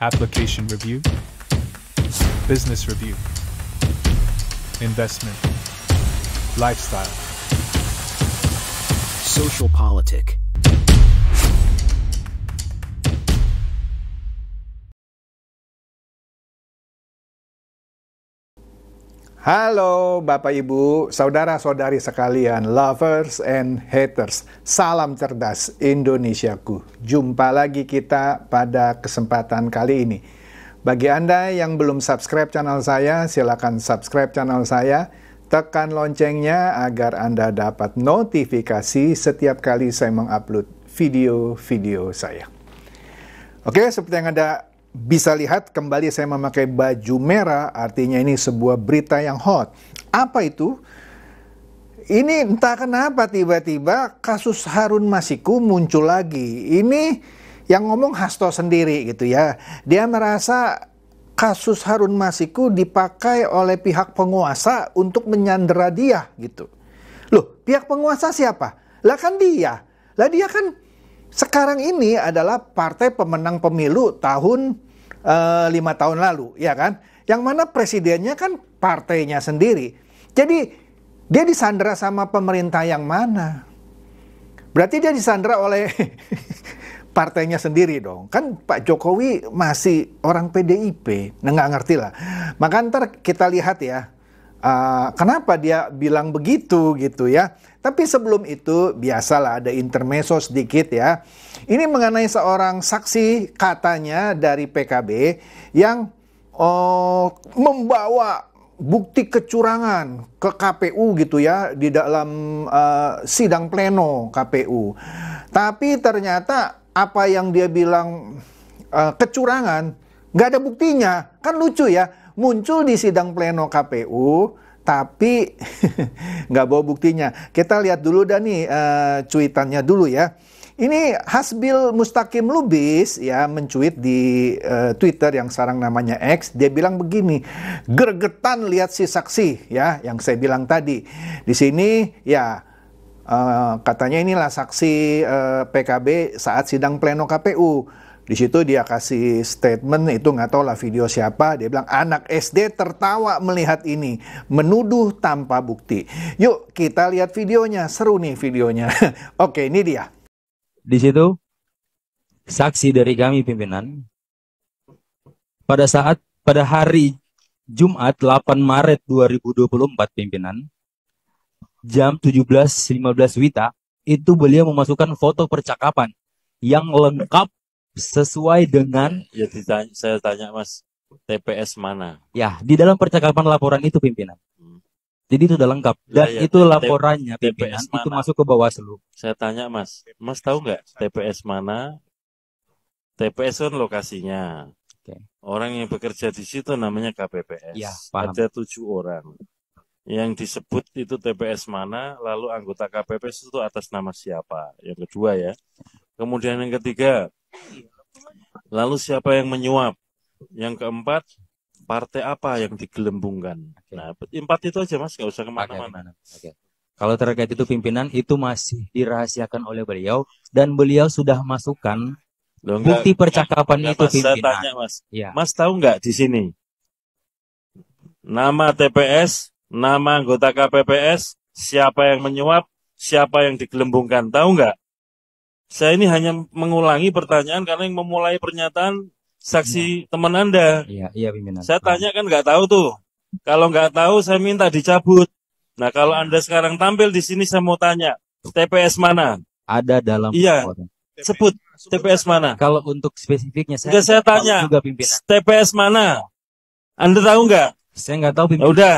Application Review, Business Review, Investment, Lifestyle, Social Politic. Halo Bapak Ibu, saudara-saudari sekalian, lovers and haters. Salam cerdas Indonesiaku. Jumpa lagi kita pada kesempatan kali ini. Bagi Anda yang belum subscribe channel saya, silakan subscribe channel saya. Tekan loncengnya agar Anda dapat notifikasi setiap kali saya mengupload video-video saya. Oke, seperti yang Anda bisa lihat kembali saya memakai baju merah, artinya ini sebuah berita yang hot. Apa itu? Ini entah kenapa tiba-tiba kasus Harun Masiku muncul lagi. Ini yang ngomong Hasto sendiri gitu ya. Dia merasa kasus Harun Masiku dipakai oleh pihak penguasa untuk menyandera dia gitu. Loh, pihak penguasa siapa? Lah kan dia. Lah dia kan sekarang ini adalah partai pemenang pemilu tahun Eh, lima tahun lalu, ya kan? Yang mana presidennya kan partainya sendiri. Jadi dia disandra sama pemerintah yang mana? Berarti dia disandra oleh partainya sendiri dong. Kan Pak Jokowi masih orang PDIP, nah, ngerti lah. Maka ntar kita lihat ya, uh, kenapa dia bilang begitu gitu ya. Tapi sebelum itu biasalah ada intermeso sedikit ya. Ini mengenai seorang saksi katanya dari PKB yang oh, membawa bukti kecurangan ke KPU gitu ya di dalam uh, sidang pleno KPU. Tapi ternyata apa yang dia bilang uh, kecurangan nggak ada buktinya kan lucu ya muncul di sidang pleno KPU tapi nggak bawa buktinya. Kita lihat dulu dah nih uh, cuitannya dulu ya. Ini Hasbil Mustaqim Lubis ya mencuit di uh, Twitter yang sekarang namanya X. Dia bilang begini, gergetan lihat si saksi ya yang saya bilang tadi. Di sini ya uh, katanya inilah saksi uh, PKB saat sidang pleno KPU di situ dia kasih statement itu nggak tahu lah video siapa. Dia bilang anak SD tertawa melihat ini, menuduh tanpa bukti. Yuk kita lihat videonya, seru nih videonya. Oke ini dia. Di situ saksi dari kami pimpinan pada saat pada hari Jumat 8 Maret 2024 pimpinan jam 17.15 Wita itu beliau memasukkan foto percakapan yang lengkap sesuai dengan ya ditanya, saya tanya Mas TPS mana? Ya, di dalam percakapan laporan itu pimpinan. Hmm. Jadi itu sudah lengkap dan ya, ya. itu laporannya TPS pimpinan TPS mana? itu masuk ke Bawaslu. Saya tanya Mas, Mas tahu nggak TPS mana? TPS kan lokasinya. Okay. Orang yang bekerja di situ namanya KPPS. Ya, paham. Ada tujuh orang yang disebut itu TPS mana, lalu anggota KPPS itu atas nama siapa. Yang kedua ya. Kemudian yang ketiga, Lalu siapa yang menyuap? Yang keempat, partai apa yang digelembungkan? Nah, empat itu aja mas, nggak usah kemana-mana. Okay. Okay. Kalau terkait itu pimpinan itu masih dirahasiakan oleh beliau dan beliau sudah masukkan Loh, bukti percakapan enggak, itu mas, pimpinan. tanya mas, ya. mas tahu nggak di sini nama TPS, nama anggota KPPS, siapa yang menyuap, siapa yang digelembungkan, tahu nggak? Saya ini hanya mengulangi pertanyaan karena yang memulai pernyataan saksi ya. teman Anda. Iya, iya pimpinan. Saya tanya kan nggak tahu tuh. Kalau nggak tahu saya minta dicabut. Nah, kalau iya. Anda sekarang tampil di sini saya mau tanya, TPS mana? Ada dalam Iya. sebut TPS mana? Kalau untuk spesifiknya saya Sudah saya tanya. Juga TPS mana? Anda tahu nggak? Saya nggak tahu pimpinan. Ya udah.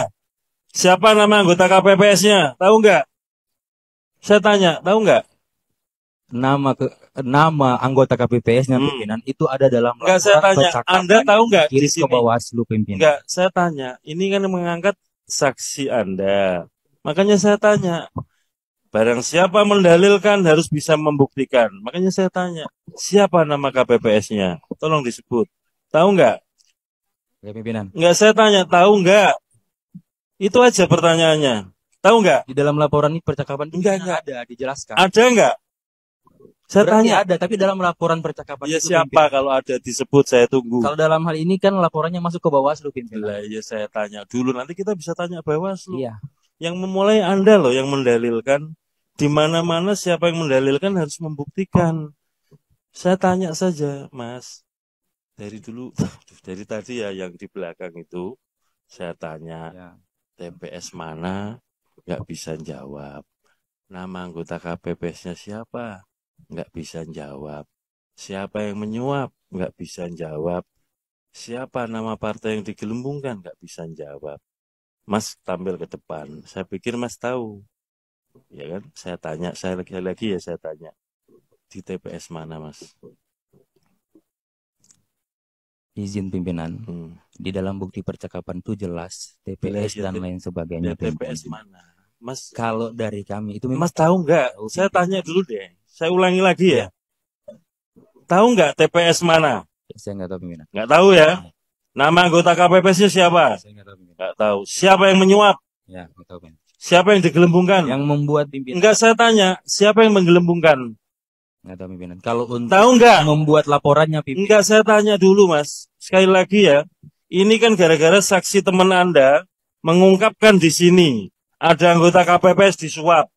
Siapa nama anggota KPPS-nya? Tahu nggak? Saya tanya, tahu nggak? nama ke, nama anggota KPPS-nya hmm. pimpinan itu ada dalam enggak saya tanya Anda tahu enggak di sini ke seluruh pimpinan enggak saya tanya ini kan mengangkat saksi Anda makanya saya tanya barang siapa mendalilkan harus bisa membuktikan makanya saya tanya siapa nama KPPS-nya tolong disebut tahu enggak ya, pimpinan enggak saya tanya tahu enggak itu aja pertanyaannya tahu enggak di dalam laporan ini percakapan enggak enggak ada dijelaskan ada enggak saya Berarti tanya ada, tapi dalam laporan percakapan ya, itu siapa pimpin. kalau ada disebut saya tunggu. Kalau dalam hal ini kan laporannya masuk ke Bawaslu pimpinan. Lah, ya saya tanya dulu nanti kita bisa tanya Bawaslu. Iya. Yang memulai Anda loh yang mendalilkan di mana-mana siapa yang mendalilkan harus membuktikan. Saya tanya saja, Mas. Dari dulu dari tadi ya yang di belakang itu saya tanya ya. TPS mana nggak bisa jawab. Nama anggota KPPS-nya siapa? nggak bisa jawab. Siapa yang menyuap, nggak bisa jawab. Siapa nama partai yang digelembungkan, nggak bisa jawab. Mas tampil ke depan. Saya pikir Mas tahu. Ya kan? Saya tanya, saya lagi-lagi ya saya tanya. Di TPS mana, Mas? izin pimpinan hmm. di dalam bukti percakapan itu jelas TPS ya, dan lain sebagainya ya, TPS mana Mas kalau dari kami itu Mas tahu nggak saya tanya dulu deh saya ulangi lagi ya. ya. Tahu nggak TPS mana? Saya nggak tahu pimpinan. Nggak tahu ya. Nama anggota KPPS-nya siapa? Saya nggak tahu. Pimpinan. Nggak tahu. Siapa yang menyuap? Ya, nggak tahu pimpinan. Siapa yang digelembungkan? Yang membuat pimpinan. Enggak saya tanya, siapa yang menggelembungkan? Enggak tahu pimpinan. Kalau untuk tahu enggak? membuat laporannya pimpinan. Enggak saya tanya dulu, Mas. Sekali lagi ya. Ini kan gara-gara saksi teman Anda mengungkapkan di sini ada anggota KPPS disuap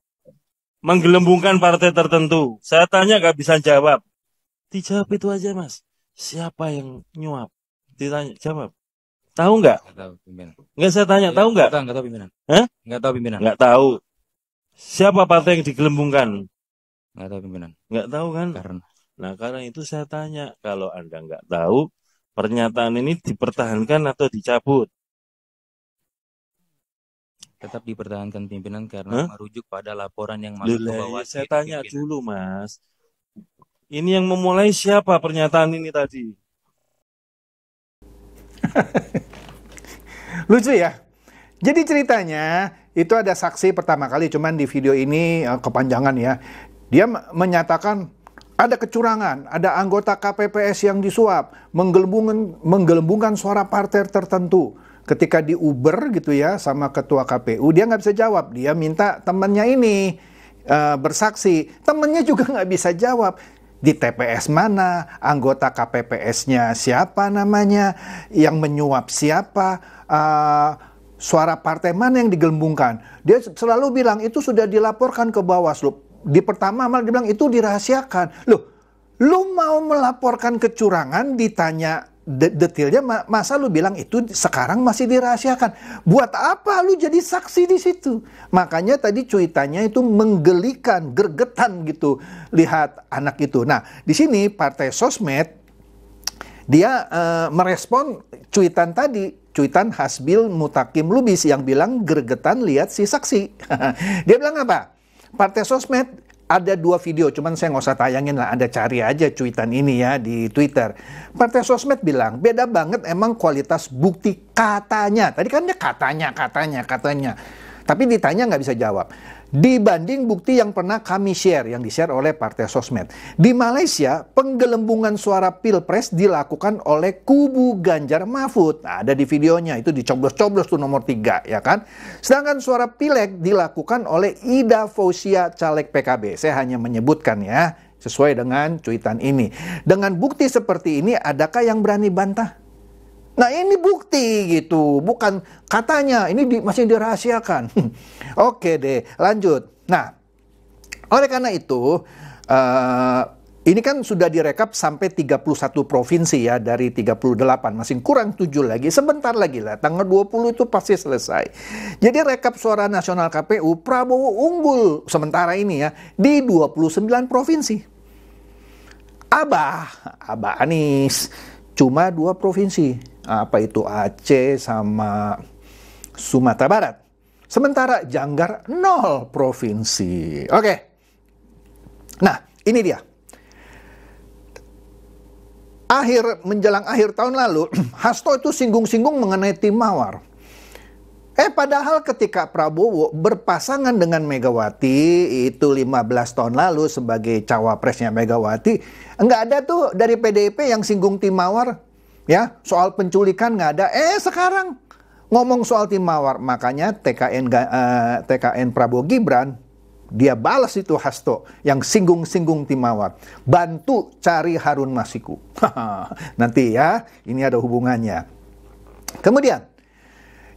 menggelembungkan partai tertentu. Saya tanya gak bisa jawab. Dijawab itu aja mas. Siapa yang nyuap? Ditanya jawab. Tahu nggak? Nggak tahu pimpinan. Nggak saya tanya, ya, tahu nggak? Nggak tahu, nggak tahu pimpinan. Hah? Nggak tahu pimpinan. Nggak tahu. Siapa partai yang digelembungkan? Nggak tahu pimpinan. Nggak tahu kan? Karena. Nah karena itu saya tanya, kalau anda nggak tahu, pernyataan ini dipertahankan atau dicabut? tetap dipertahankan pimpinan karena huh? merujuk pada laporan yang masuk Lele, ke bawah. Iya, saya tanya pimpinan. dulu, Mas. Ini yang memulai siapa pernyataan ini tadi? Lucu ya. Jadi ceritanya itu ada saksi pertama kali, cuman di video ini eh, kepanjangan ya. Dia menyatakan ada kecurangan, ada anggota KPPS yang disuap, menggelembungkan, menggelembungkan suara partai tertentu ketika di Uber gitu ya sama ketua KPU dia nggak bisa jawab dia minta temennya ini uh, bersaksi temennya juga nggak bisa jawab di TPS mana anggota KPPS-nya siapa namanya yang menyuap siapa uh, suara partai mana yang digelembungkan dia selalu bilang itu sudah dilaporkan ke Bawaslu di pertama malah dia bilang itu dirahasiakan loh lu mau melaporkan kecurangan ditanya detailnya masa lu bilang itu sekarang masih dirahasiakan buat apa lu jadi saksi di situ makanya tadi cuitannya itu menggelikan gergetan gitu lihat anak itu nah di sini partai sosmed dia e, merespon cuitan tadi cuitan Hasbil Mutakim Lubis yang bilang gergetan lihat si saksi dia bilang apa partai sosmed ada dua video, cuman saya nggak usah tayangin lah, Anda cari aja cuitan ini ya di Twitter. Partai Sosmed bilang, beda banget emang kualitas bukti katanya. Tadi kan dia katanya, katanya, katanya. Tapi ditanya nggak bisa jawab. Dibanding bukti yang pernah kami share, yang di-share oleh Partai Sosmed. Di Malaysia, penggelembungan suara Pilpres dilakukan oleh kubu Ganjar Mahfud. Nah, ada di videonya, itu dicoblos-coblos tuh nomor tiga, ya kan? Sedangkan suara pilek dilakukan oleh Ida Fosia caleg PKB. Saya hanya menyebutkan ya, sesuai dengan cuitan ini. Dengan bukti seperti ini, adakah yang berani bantah? Nah ini bukti gitu, bukan katanya ini di, masih dirahasiakan. Oke deh, lanjut. Nah, oleh karena itu uh, ini kan sudah direkap sampai 31 provinsi ya dari 38, masih kurang 7 lagi, sebentar lagi lah, tanggal 20 itu pasti selesai. Jadi rekap suara nasional KPU, Prabowo unggul sementara ini ya di 29 provinsi. Abah, Abah Anies, cuma dua provinsi, apa itu Aceh sama Sumatera Barat. Sementara Janggar nol provinsi. Oke. Nah, ini dia. Akhir menjelang akhir tahun lalu, Hasto itu singgung-singgung mengenai tim Mawar. Eh padahal ketika Prabowo berpasangan dengan Megawati itu 15 tahun lalu sebagai cawapresnya Megawati, enggak ada tuh dari PDIP yang singgung Tim Mawar ya soal penculikan nggak ada eh sekarang ngomong soal tim mawar makanya TKN uh, eh, TKN Prabowo Gibran dia balas itu Hasto yang singgung-singgung tim mawar bantu cari Harun Masiku nanti ya ini ada hubungannya kemudian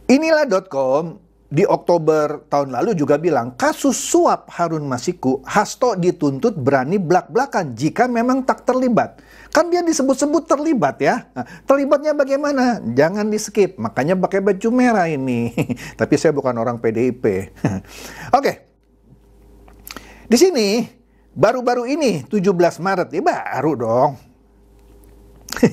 inilah.com di Oktober tahun lalu juga bilang kasus suap Harun Masiku Hasto dituntut berani blak-blakan jika memang tak terlibat Kan dia disebut-sebut terlibat ya. Nah, terlibatnya bagaimana? Jangan di skip. Makanya pakai baju merah ini. Tapi saya bukan orang PDIP. Oke. Di sini baru-baru ini 17 Maret ya baru dong.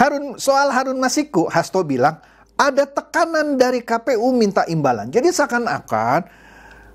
Harun soal Harun Masiku Hasto bilang ada tekanan dari KPU minta imbalan. Jadi seakan-akan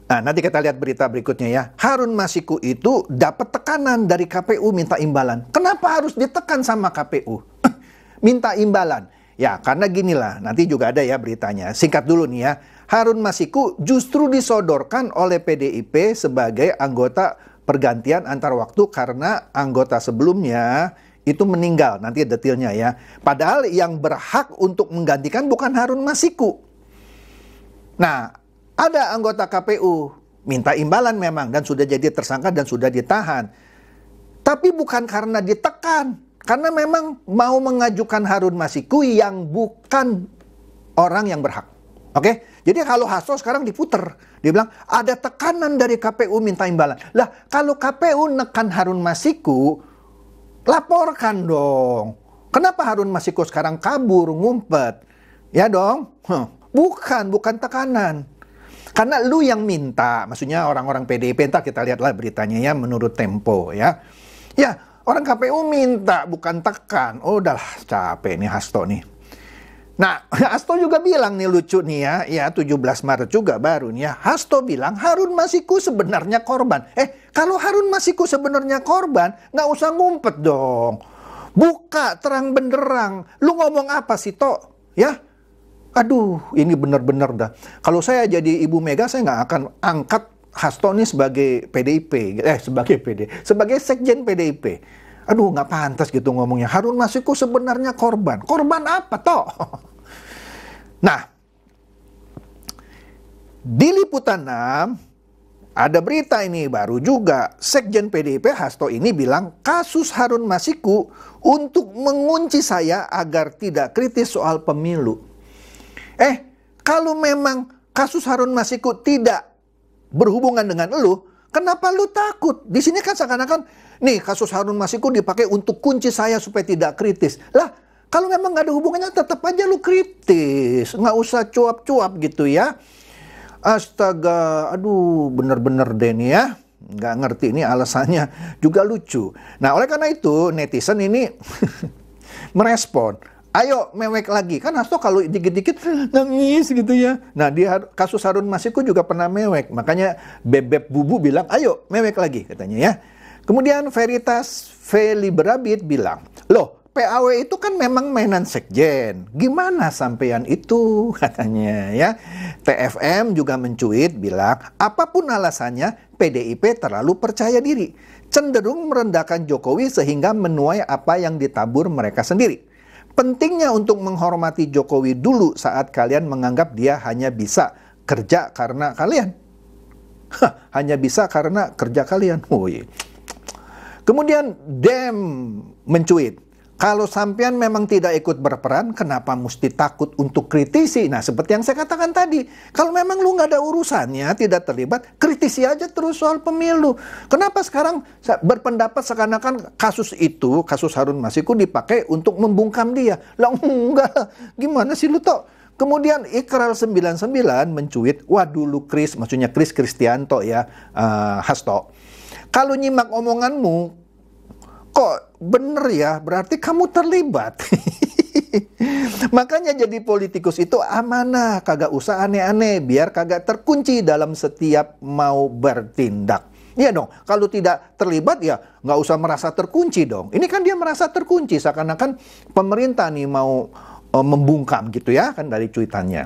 Nah, nanti kita lihat berita berikutnya ya. Harun Masiku itu dapat tekanan dari KPU minta imbalan. Kenapa harus ditekan sama KPU? minta imbalan. Ya, karena ginilah, nanti juga ada ya beritanya. Singkat dulu nih ya. Harun Masiku justru disodorkan oleh PDIP sebagai anggota pergantian antar waktu karena anggota sebelumnya itu meninggal. Nanti detailnya ya. Padahal yang berhak untuk menggantikan bukan Harun Masiku. Nah, ada anggota KPU minta imbalan memang dan sudah jadi tersangka dan sudah ditahan. Tapi bukan karena ditekan, karena memang mau mengajukan Harun Masiku yang bukan orang yang berhak. Oke, jadi kalau Hasto sekarang diputer, dia bilang ada tekanan dari KPU minta imbalan. Lah, kalau KPU nekan Harun Masiku, laporkan dong. Kenapa Harun Masiku sekarang kabur, ngumpet? Ya dong, huh. bukan, bukan tekanan. Karena lu yang minta, maksudnya orang-orang PDIP, ntar kita lihatlah beritanya ya menurut Tempo ya. Ya, orang KPU minta bukan tekan. Oh, udahlah capek nih Hasto nih. Nah, Hasto juga bilang nih lucu nih ya, ya 17 Maret juga baru nih ya. Hasto bilang Harun Masiku sebenarnya korban. Eh, kalau Harun Masiku sebenarnya korban, nggak usah ngumpet dong. Buka terang benderang. Lu ngomong apa sih, Tok? Ya, aduh ini benar-benar dah. Kalau saya jadi Ibu Mega, saya nggak akan angkat Hasto ini sebagai PDIP, eh sebagai PD, sebagai sekjen PDIP. Aduh nggak pantas gitu ngomongnya. Harun Masiku sebenarnya korban. Korban apa toh? Nah, di Liputan 6, ada berita ini baru juga. Sekjen PDIP Hasto ini bilang kasus Harun Masiku untuk mengunci saya agar tidak kritis soal pemilu. Eh, kalau memang kasus Harun Masiku tidak berhubungan dengan lu, kenapa lu takut? Di sini kan seakan-akan, nih kasus Harun Masiku dipakai untuk kunci saya supaya tidak kritis. Lah, kalau memang nggak ada hubungannya, tetap aja lu kritis. Nggak usah cuap-cuap gitu ya. Astaga, aduh bener-bener deh nih ya. Nggak ngerti ini alasannya juga lucu. Nah oleh karena itu netizen ini merespon Ayo mewek lagi. Kan Hasto kalau dikit-dikit nangis gitu ya. Nah di kasus Harun Masiku juga pernah mewek. Makanya Bebek Bubu bilang ayo mewek lagi katanya ya. Kemudian Veritas berabit bilang, loh PAW itu kan memang mainan sekjen. Gimana sampean itu katanya ya. TFM juga mencuit bilang apapun alasannya PDIP terlalu percaya diri. Cenderung merendahkan Jokowi sehingga menuai apa yang ditabur mereka sendiri. Pentingnya untuk menghormati Jokowi dulu saat kalian menganggap dia hanya bisa kerja karena kalian. Hah, hanya bisa karena kerja kalian. Oh, iya. Kemudian Dem mencuit, kalau sampean memang tidak ikut berperan, kenapa mesti takut untuk kritisi? Nah, seperti yang saya katakan tadi, kalau memang lu nggak ada urusannya, tidak terlibat, kritisi aja terus soal pemilu. Kenapa sekarang berpendapat seakan-akan kasus itu, kasus Harun Masiku dipakai untuk membungkam dia? Lah enggak, gimana sih lu tau? Kemudian Ikral 99 mencuit, waduh lu Kris, maksudnya Kris Kristianto ya, uh, Hasto. Kalau nyimak omonganmu, kok bener ya, berarti kamu terlibat. Makanya jadi politikus itu amanah, kagak usah aneh-aneh, biar kagak terkunci dalam setiap mau bertindak. Iya dong, kalau tidak terlibat ya nggak usah merasa terkunci dong. Ini kan dia merasa terkunci, seakan-akan pemerintah nih mau e, membungkam gitu ya, kan dari cuitannya.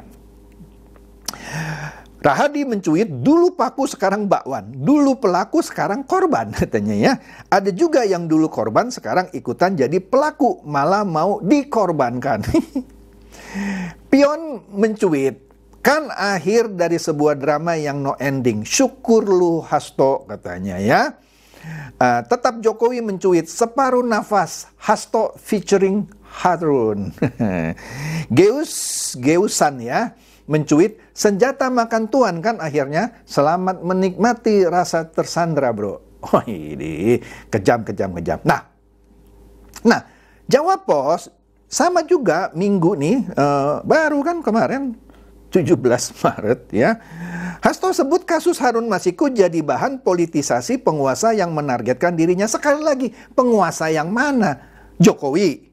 Rahadi mencuit dulu paku sekarang bakwan, dulu pelaku sekarang korban katanya ya. Ada juga yang dulu korban sekarang ikutan jadi pelaku malah mau dikorbankan. Pion mencuit, kan akhir dari sebuah drama yang no ending. Syukur lu Hasto katanya ya. Uh, tetap Jokowi mencuit separuh nafas Hasto featuring Harun. Geus, geusan ya mencuit, senjata makan tuan kan akhirnya selamat menikmati rasa tersandra bro. Oh ini kejam kejam kejam. Nah, nah Jawa Pos sama juga minggu nih uh, baru kan kemarin 17 Maret ya. Hasto sebut kasus Harun Masiku jadi bahan politisasi penguasa yang menargetkan dirinya sekali lagi penguasa yang mana? Jokowi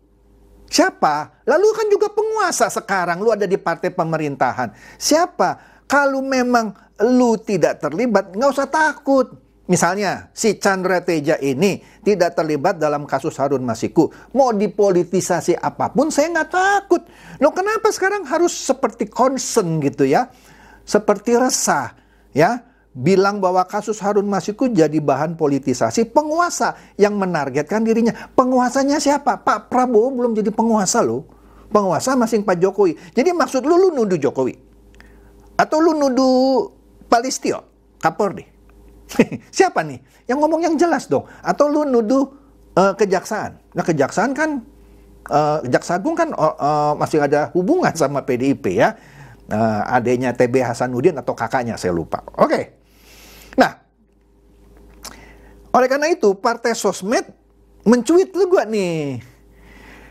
Siapa? Lalu kan juga penguasa sekarang. Lu ada di partai pemerintahan. Siapa? Kalau memang lu tidak terlibat, nggak usah takut. Misalnya si Chandra Teja ini tidak terlibat dalam kasus Harun Masiku. Mau dipolitisasi apapun saya nggak takut. Loh kenapa sekarang harus seperti concern gitu ya. Seperti resah ya bilang bahwa kasus Harun Masiku jadi bahan politisasi penguasa yang menargetkan dirinya. Penguasanya siapa? Pak Prabowo belum jadi penguasa loh. Penguasa masing Pak Jokowi. Jadi maksud lu lu nuduh Jokowi atau lu nuduh Kapor deh. siapa nih? Yang ngomong yang jelas dong. Atau lu nuduh uh, kejaksaan. Nah, kejaksaan kan uh, Jaksa Agung kan uh, uh, masih ada hubungan sama PDIP ya uh, adanya TB Hasanuddin atau kakaknya saya lupa. Oke. Okay. Oleh karena itu, partai sosmed mencuit lu gua nih.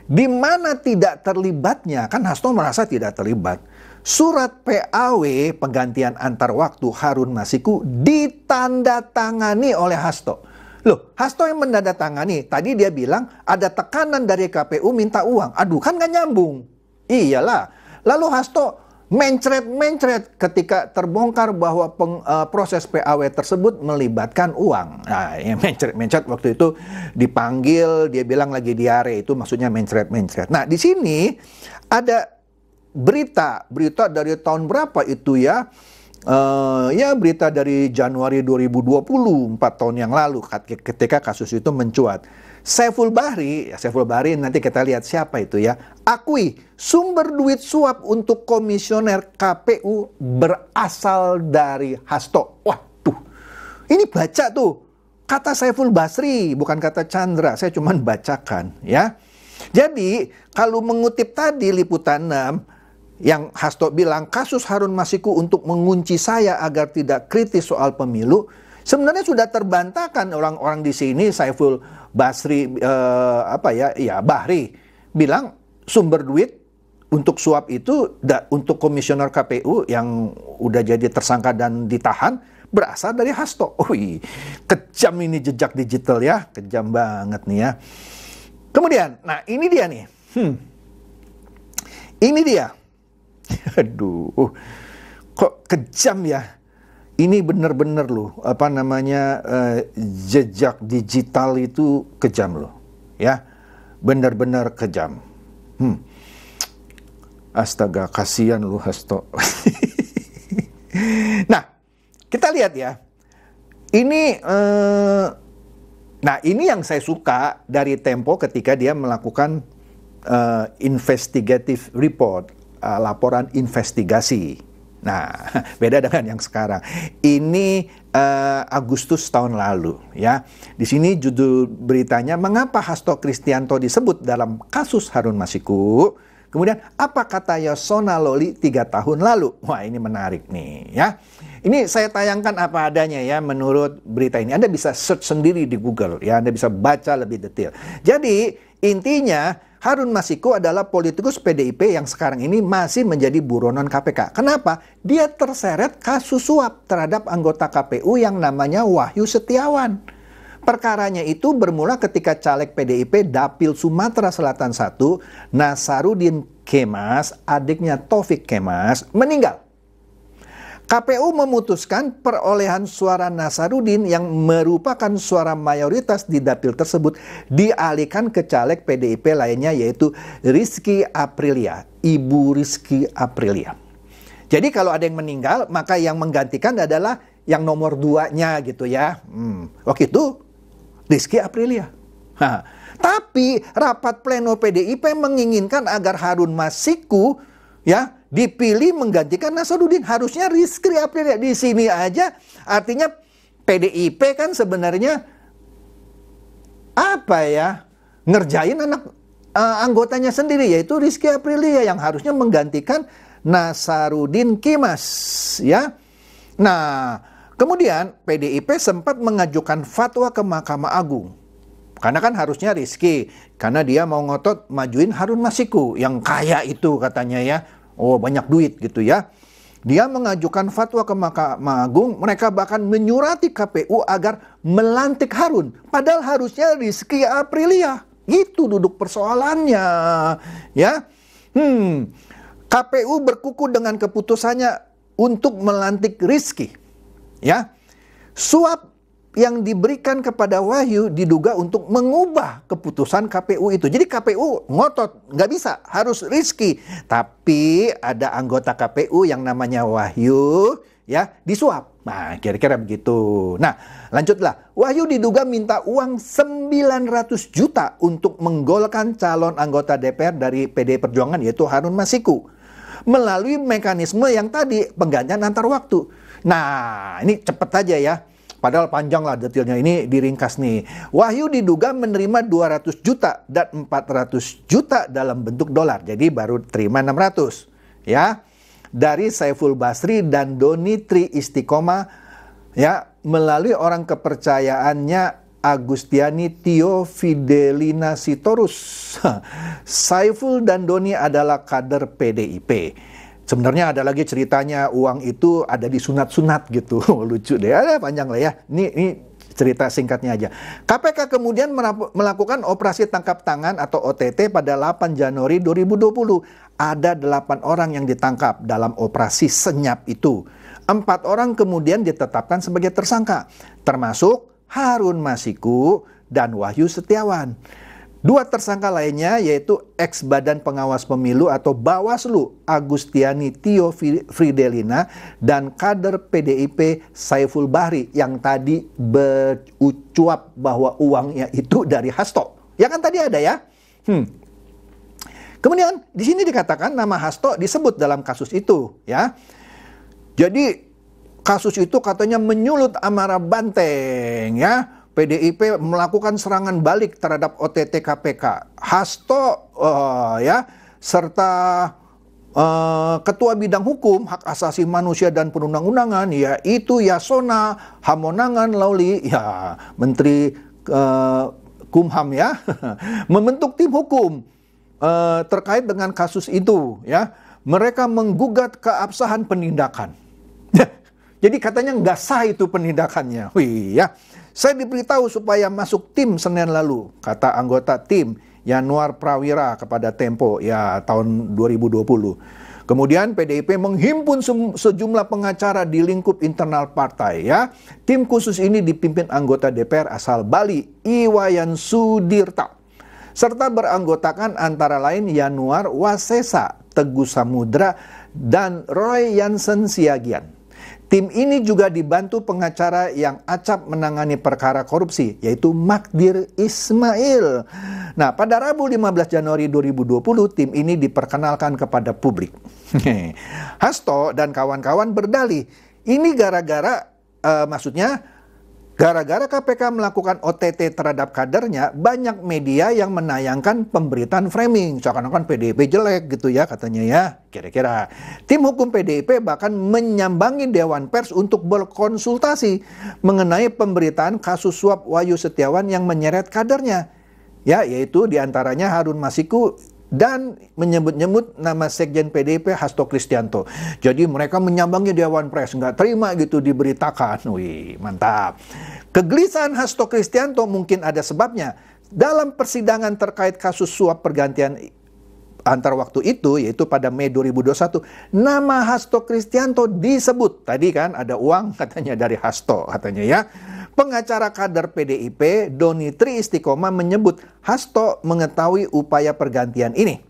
Di mana tidak terlibatnya, kan Hasto merasa tidak terlibat. Surat PAW penggantian antar waktu Harun Masiku ditandatangani oleh Hasto. Loh, Hasto yang mendandatangani. Tadi dia bilang ada tekanan dari KPU minta uang. Aduh, kan nggak nyambung. Iyalah. Lalu Hasto mencret-mencret ketika terbongkar bahwa peng, uh, proses PAW tersebut melibatkan uang. Nah, ya mencret-mencret waktu itu dipanggil, dia bilang lagi diare, itu maksudnya mencret-mencret. Nah, di sini ada berita, berita dari tahun berapa itu ya? Uh, ya berita dari Januari 2020, 4 tahun yang lalu ketika kasus itu mencuat. Saiful Bahri, ya Saiful Bahri nanti kita lihat siapa itu ya. Akui sumber duit suap untuk komisioner KPU berasal dari Hasto. Waduh, ini baca tuh. Kata Saiful Basri, bukan kata Chandra. Saya cuma bacakan ya. Jadi kalau mengutip tadi liputan 6 yang Hasto bilang kasus Harun Masiku untuk mengunci saya agar tidak kritis soal pemilu Sebenarnya sudah terbantahkan orang-orang di sini Saiful Basri eh, apa ya ya Bahri bilang sumber duit untuk suap itu da, untuk komisioner KPU yang udah jadi tersangka dan ditahan berasal dari Hasto. Ui, kejam ini jejak digital ya, kejam banget nih ya. Kemudian, nah ini dia nih. Hmm. Ini dia. Aduh, kok kejam ya ini benar-benar loh apa namanya uh, jejak digital itu kejam loh ya benar-benar kejam hmm. astaga kasihan lu Hasto nah kita lihat ya ini uh, nah ini yang saya suka dari Tempo ketika dia melakukan uh, investigative report uh, laporan investigasi Nah, beda dengan yang sekarang. Ini uh, Agustus tahun lalu, ya. Di sini judul beritanya mengapa Hasto Kristianto disebut dalam kasus Harun Masiku. Kemudian apa kata Yosona Loli tiga tahun lalu? Wah ini menarik nih ya. Ini saya tayangkan apa adanya ya menurut berita ini. Anda bisa search sendiri di Google ya. Anda bisa baca lebih detail. Jadi intinya Harun Masiku adalah politikus PDIP yang sekarang ini masih menjadi buronan KPK. Kenapa? Dia terseret kasus suap terhadap anggota KPU yang namanya Wahyu Setiawan. Perkaranya itu bermula ketika caleg PDIP Dapil Sumatera Selatan 1, Nasarudin Kemas, adiknya Taufik Kemas, meninggal. KPU memutuskan perolehan suara Nasarudin yang merupakan suara mayoritas di dapil tersebut dialihkan ke caleg PDIP lainnya yaitu Rizky Aprilia, Ibu Rizky Aprilia. Jadi kalau ada yang meninggal maka yang menggantikan adalah yang nomor duanya gitu ya. Hmm. Waktu itu Rizky Aprilia. Ha. tapi rapat pleno PDIP menginginkan agar Harun Masiku ya dipilih menggantikan Nasaruddin. Harusnya Rizky Aprilia di sini aja. Artinya PDIP kan sebenarnya apa ya ngerjain anak uh, anggotanya sendiri yaitu Rizky Aprilia yang harusnya menggantikan Nasaruddin Kimas ya. Nah, kemudian PDIP sempat mengajukan fatwa ke Mahkamah Agung. Karena kan harusnya Rizky, karena dia mau ngotot majuin Harun Masiku yang kaya itu katanya ya. Oh, banyak duit gitu ya. Dia mengajukan fatwa ke Mahkamah Agung, mereka bahkan menyurati KPU agar melantik Harun. Padahal harusnya Rizky Aprilia. Itu duduk persoalannya. Ya. Hmm. KPU berkuku dengan keputusannya untuk melantik Rizky. Ya. Suap yang diberikan kepada Wahyu diduga untuk mengubah keputusan KPU itu. Jadi KPU ngotot, nggak bisa, harus rizki. Tapi ada anggota KPU yang namanya Wahyu, ya disuap. Nah, kira-kira begitu. Nah, lanjutlah. Wahyu diduga minta uang 900 juta untuk menggolkan calon anggota DPR dari PD Perjuangan yaitu Harun Masiku melalui mekanisme yang tadi penggantian antar waktu. Nah, ini cepet aja ya Padahal panjang lah detailnya ini diringkas nih. Wahyu diduga menerima 200 juta dan 400 juta dalam bentuk dolar. Jadi baru terima 600 ya. Dari Saiful Basri dan Doni Tri Istiqomah ya melalui orang kepercayaannya Agustiani Tio Fidelina Sitorus. Saiful dan Doni adalah kader PDIP. Sebenarnya ada lagi ceritanya uang itu ada di sunat-sunat gitu. Oh, lucu deh, ada panjang lah ya. Ini, ini cerita singkatnya aja. KPK kemudian melakukan operasi tangkap tangan atau OTT pada 8 Januari 2020. Ada 8 orang yang ditangkap dalam operasi senyap itu. Empat orang kemudian ditetapkan sebagai tersangka, termasuk Harun Masiku dan Wahyu Setiawan. Dua tersangka lainnya yaitu ex Badan Pengawas Pemilu atau Bawaslu Agustiani Tio Fridelina dan kader PDIP Saiful Bahri yang tadi berucuap bahwa uangnya itu dari Hasto. Ya kan tadi ada ya? Hmm. Kemudian di sini dikatakan nama Hasto disebut dalam kasus itu ya. Jadi kasus itu katanya menyulut amarah banteng ya PDIP melakukan serangan balik terhadap OTT KPK. Hasto uh, ya serta uh, ketua bidang hukum hak asasi manusia dan perundang-undangan yaitu Yasona Hamonangan Lauli ya menteri uh, Kumham ya membentuk tim hukum uh, terkait dengan kasus itu ya. Mereka menggugat keabsahan penindakan. Jadi katanya nggak sah itu penindakannya. Wih ya. Saya diberitahu supaya masuk tim Senin lalu, kata anggota tim Yanuar Prawira kepada Tempo ya tahun 2020. Kemudian PDIP menghimpun sejumlah pengacara di lingkup internal partai ya. Tim khusus ini dipimpin anggota DPR asal Bali, Iwayan Sudirta. Serta beranggotakan antara lain Yanuar Wasesa, Teguh Samudra, dan Roy Yansen Siagian. Tim ini juga dibantu pengacara yang acap menangani perkara korupsi, yaitu Magdir Ismail. Nah, pada Rabu 15 Januari 2020, tim ini diperkenalkan kepada publik. Hasto dan kawan-kawan berdalih, ini gara-gara, uh, maksudnya Gara-gara KPK melakukan OTT terhadap kadernya, banyak media yang menayangkan pemberitaan framing. Seakan-akan PDIP jelek gitu ya katanya ya, kira-kira. Tim hukum PDIP bahkan menyambangi Dewan Pers untuk berkonsultasi mengenai pemberitaan kasus suap Wayu Setiawan yang menyeret kadernya. Ya, yaitu diantaranya Harun Masiku dan menyebut-nyebut nama Sekjen PDIP Hasto Kristianto. Jadi mereka menyambangi Dewan pres nggak terima gitu diberitakan. Wih, mantap. Kegelisahan Hasto Kristianto mungkin ada sebabnya. Dalam persidangan terkait kasus suap pergantian antar waktu itu, yaitu pada Mei 2021, nama Hasto Kristianto disebut. Tadi kan ada uang katanya dari Hasto katanya ya. Pengacara kader PDIP, Doni Tri Istiqomah menyebut Hasto mengetahui upaya pergantian ini.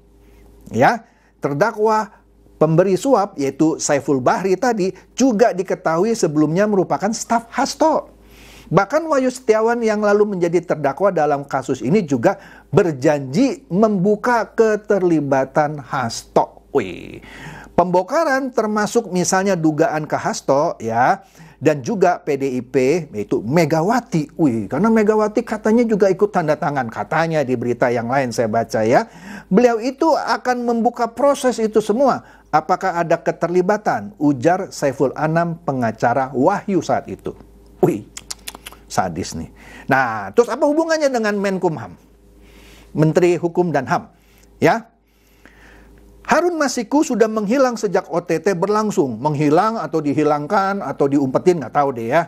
Ya, terdakwa pemberi suap yaitu Saiful Bahri tadi juga diketahui sebelumnya merupakan staf Hasto. Bahkan Wayu Setiawan yang lalu menjadi terdakwa dalam kasus ini juga berjanji membuka keterlibatan Hasto. Wih. Pembongkaran termasuk misalnya dugaan ke Hasto ya dan juga PDIP yaitu Megawati. Wih, karena Megawati katanya juga ikut tanda tangan katanya di berita yang lain saya baca ya. Beliau itu akan membuka proses itu semua. Apakah ada keterlibatan? Ujar Saiful Anam pengacara Wahyu saat itu. Wih, sadis nih. Nah, terus apa hubungannya dengan Menkumham? Menteri Hukum dan HAM. Ya, Harun Masiku sudah menghilang sejak OTT berlangsung, menghilang atau dihilangkan atau diumpetin nggak tahu deh ya.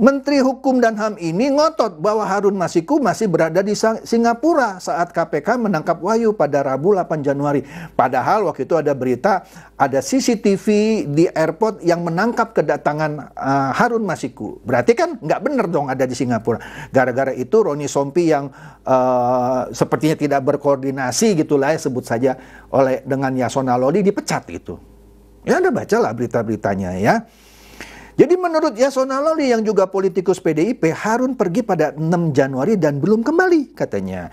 Menteri Hukum dan HAM ini ngotot bahwa Harun Masiku masih berada di Singapura saat KPK menangkap Wahyu pada Rabu 8 Januari. Padahal waktu itu ada berita ada CCTV di airport yang menangkap kedatangan uh, Harun Masiku. Berarti kan nggak benar dong ada di Singapura. Gara-gara itu Roni Sompi yang uh, sepertinya tidak berkoordinasi gitulah ya sebut saja oleh dengan Yasona Lodi dipecat itu. Ya Anda bacalah berita-beritanya ya. Jadi menurut Yasona Loli yang juga politikus PDIP, Harun pergi pada 6 Januari dan belum kembali katanya.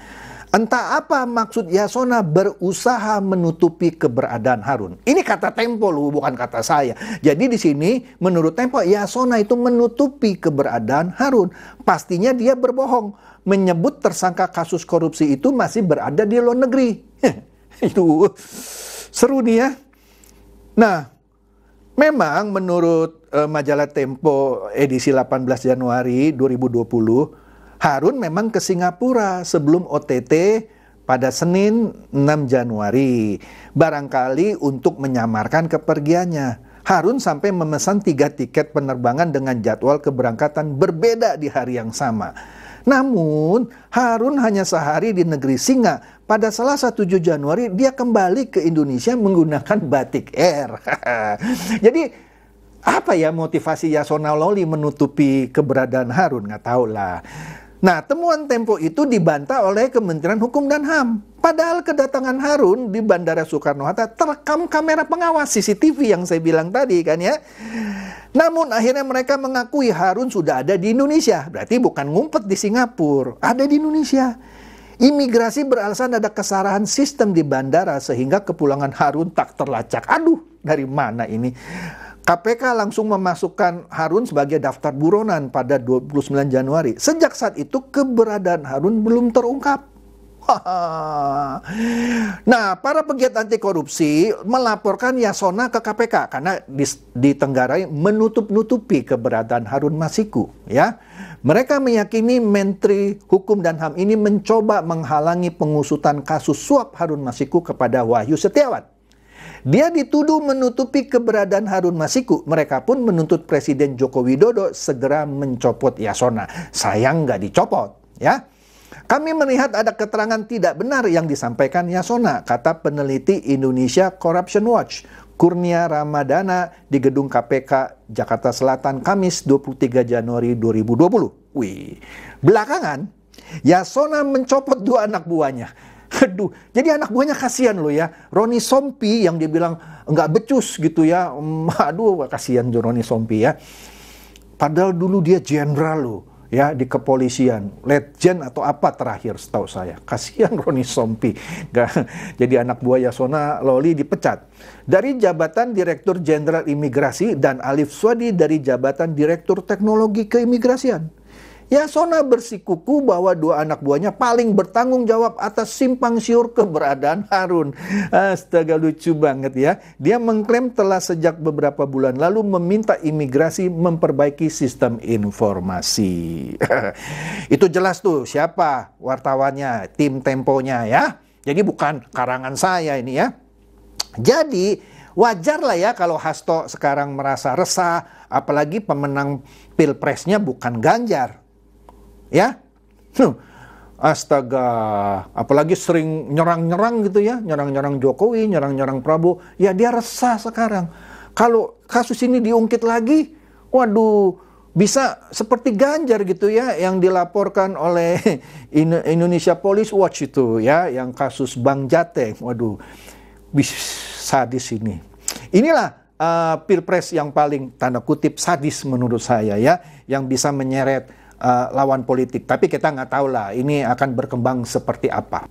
Entah apa maksud Yasona berusaha menutupi keberadaan Harun. Ini kata Tempo loh bukan kata saya. Jadi di sini menurut Tempo Yasona itu menutupi keberadaan Harun. Pastinya dia berbohong menyebut tersangka kasus korupsi itu masih berada di luar negeri. itu seru nih ya. Nah, Memang menurut e, majalah Tempo edisi 18 Januari 2020, Harun memang ke Singapura sebelum OTT pada Senin 6 Januari. Barangkali untuk menyamarkan kepergiannya. Harun sampai memesan tiga tiket penerbangan dengan jadwal keberangkatan berbeda di hari yang sama. Namun, Harun hanya sehari di negeri Singa. Pada Selasa satu 7 Januari, dia kembali ke Indonesia menggunakan batik air. Jadi, apa ya motivasi Yasona Loli menutupi keberadaan Harun? Nggak tahu lah. Nah, temuan Tempo itu dibantah oleh Kementerian Hukum dan HAM. Padahal kedatangan Harun di Bandara Soekarno-Hatta terekam kamera pengawas CCTV yang saya bilang tadi kan ya. Namun akhirnya mereka mengakui Harun sudah ada di Indonesia. Berarti bukan ngumpet di Singapura, ada di Indonesia. Imigrasi beralasan ada kesalahan sistem di bandara sehingga kepulangan Harun tak terlacak. Aduh, dari mana ini? KPK langsung memasukkan Harun sebagai daftar buronan pada 29 Januari. Sejak saat itu keberadaan Harun belum terungkap. nah, para pegiat anti korupsi melaporkan Yasona ke KPK karena di, ditenggarai menutup-nutupi keberadaan Harun Masiku, ya. Mereka meyakini Menteri Hukum dan HAM ini mencoba menghalangi pengusutan kasus suap Harun Masiku kepada Wahyu Setiawan. Dia dituduh menutupi keberadaan Harun Masiku. Mereka pun menuntut Presiden Joko Widodo segera mencopot Yasona. Sayang nggak dicopot, ya. Kami melihat ada keterangan tidak benar yang disampaikan Yasona, kata peneliti Indonesia Corruption Watch, Kurnia Ramadana di gedung KPK Jakarta Selatan Kamis 23 Januari 2020. Wih, belakangan Yasona mencopot dua anak buahnya Aduh, jadi anak buahnya kasihan loh ya. Roni Sompi yang dia bilang nggak becus gitu ya. Mm, aduh, kasihan juga Roni Sompi ya. Padahal dulu dia jenderal loh ya di kepolisian, legend atau apa terakhir setahu saya. Kasihan Roni Sompi. Gak, jadi anak buah Yasona Loli dipecat. Dari jabatan Direktur Jenderal Imigrasi dan Alif Swadi dari jabatan Direktur Teknologi Keimigrasian. Yasona bersikuku bahwa dua anak buahnya paling bertanggung jawab atas simpang siur keberadaan Harun. Astaga lucu banget ya. Dia mengklaim telah sejak beberapa bulan lalu meminta imigrasi memperbaiki sistem informasi. Itu jelas tuh siapa wartawannya, tim temponya ya. Jadi bukan karangan saya ini ya. Jadi wajar lah ya kalau Hasto sekarang merasa resah, apalagi pemenang pilpresnya bukan Ganjar, ya. Astaga, apalagi sering nyerang-nyerang gitu ya, nyerang-nyerang Jokowi, nyerang-nyerang Prabowo. Ya dia resah sekarang. Kalau kasus ini diungkit lagi, waduh, bisa seperti Ganjar gitu ya yang dilaporkan oleh Indonesia Police Watch itu ya yang kasus Bang Jateng. Waduh, bis sadis ini. Inilah uh, pilpres yang paling tanda kutip sadis menurut saya ya yang bisa menyeret uh, lawan politik. Tapi kita nggak tahu lah ini akan berkembang seperti apa.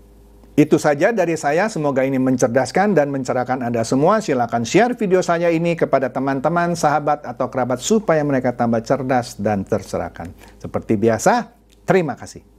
Itu saja dari saya, semoga ini mencerdaskan dan mencerahkan Anda semua. Silakan share video saya ini kepada teman-teman, sahabat, atau kerabat supaya mereka tambah cerdas dan tercerahkan. Seperti biasa, terima kasih.